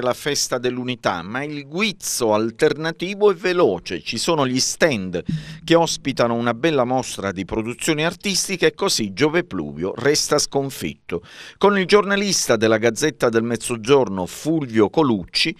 la festa dell'unità, ma il guizzo alternativo è veloce, ci sono gli stand che ospitano una bella mostra di produzioni artistiche e così Giove Pluvio resta sconfitto. Con il giornalista della Gazzetta del Mezzogiorno Fulvio Colucci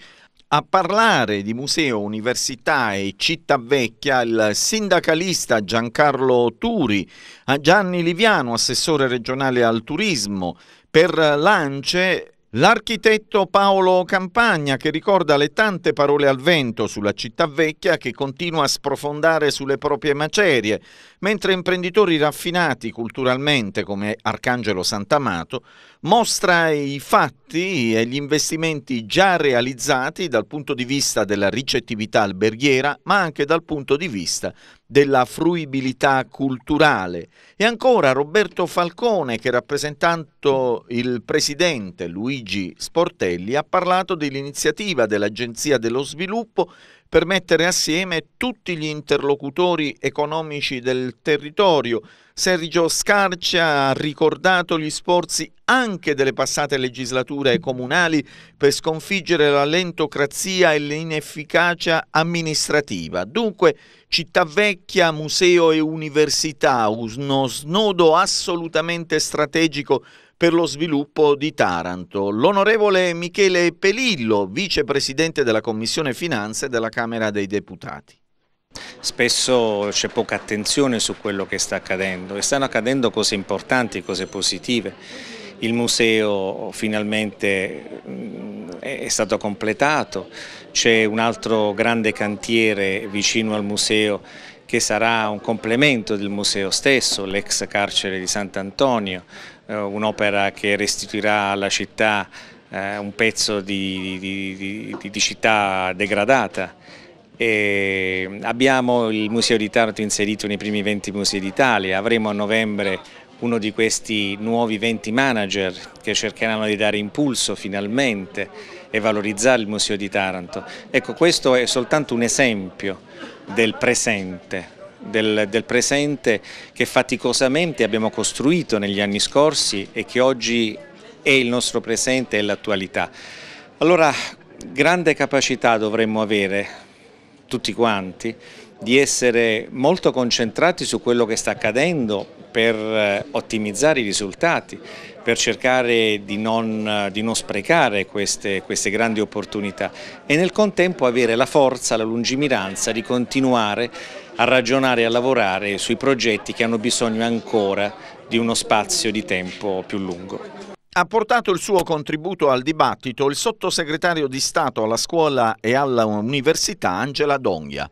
a parlare di museo, università e città vecchia il sindacalista Giancarlo Turi, a Gianni Liviano, assessore regionale al turismo, per l'ANCE L'architetto Paolo Campagna che ricorda le tante parole al vento sulla città vecchia che continua a sprofondare sulle proprie macerie, mentre imprenditori raffinati culturalmente come Arcangelo Sant'Amato mostra i fatti e gli investimenti già realizzati dal punto di vista della ricettività alberghiera ma anche dal punto di vista della fruibilità culturale e ancora Roberto Falcone che rappresentando il presidente Luigi Sportelli ha parlato dell'iniziativa dell'Agenzia dello Sviluppo per mettere assieme tutti gli interlocutori economici del territorio. Sergio Scarcia ha ricordato gli sforzi anche delle passate legislature comunali per sconfiggere la lentocrazia e l'inefficacia amministrativa. Dunque, Città Vecchia, museo e università, uno snodo assolutamente strategico per lo sviluppo di Taranto. L'onorevole Michele Pelillo, vicepresidente della Commissione Finanze della Camera dei Deputati. Spesso c'è poca attenzione su quello che sta accadendo e stanno accadendo cose importanti, cose positive. Il museo finalmente mm, è stato completato, c'è un altro grande cantiere vicino al museo che sarà un complemento del museo stesso, l'ex carcere di Sant'Antonio, eh, un'opera che restituirà alla città eh, un pezzo di, di, di, di città degradata. E abbiamo il Museo di Taranto inserito nei primi 20 musei d'Italia, avremo a novembre uno di questi nuovi 20 manager che cercheranno di dare impulso finalmente e valorizzare il Museo di Taranto. Ecco, questo è soltanto un esempio del presente, del, del presente che faticosamente abbiamo costruito negli anni scorsi e che oggi è il nostro presente e l'attualità. Allora, grande capacità dovremmo avere tutti quanti di essere molto concentrati su quello che sta accadendo per eh, ottimizzare i risultati, per cercare di non, eh, di non sprecare queste, queste, grandi opportunità e nel contempo avere la forza, la lungimiranza di continuare a ragionare e a lavorare sui progetti che hanno bisogno ancora di uno spazio di tempo più lungo. Ha portato il suo contributo al dibattito il sottosegretario di Stato alla scuola e alla università Angela Donghia.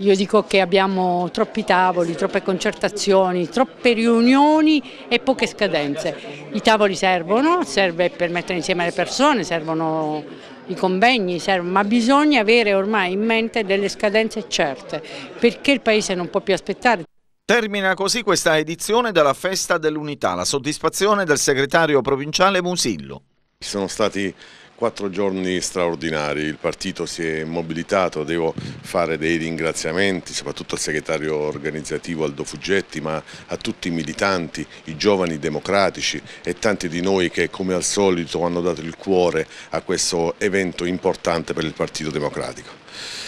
Io dico che abbiamo troppi tavoli, troppe concertazioni, troppe riunioni e poche scadenze. I tavoli servono, serve per mettere insieme le persone, servono i convegni, servono, ma bisogna avere ormai in mente delle scadenze certe perché il Paese non può più aspettare. Termina così questa edizione della Festa dell'Unità, la soddisfazione del segretario provinciale Musillo. Sono stati Quattro giorni straordinari, il partito si è mobilitato, devo fare dei ringraziamenti soprattutto al segretario organizzativo Aldo Fuggetti ma a tutti i militanti, i giovani democratici e tanti di noi che come al solito hanno dato il cuore a questo evento importante per il Partito Democratico.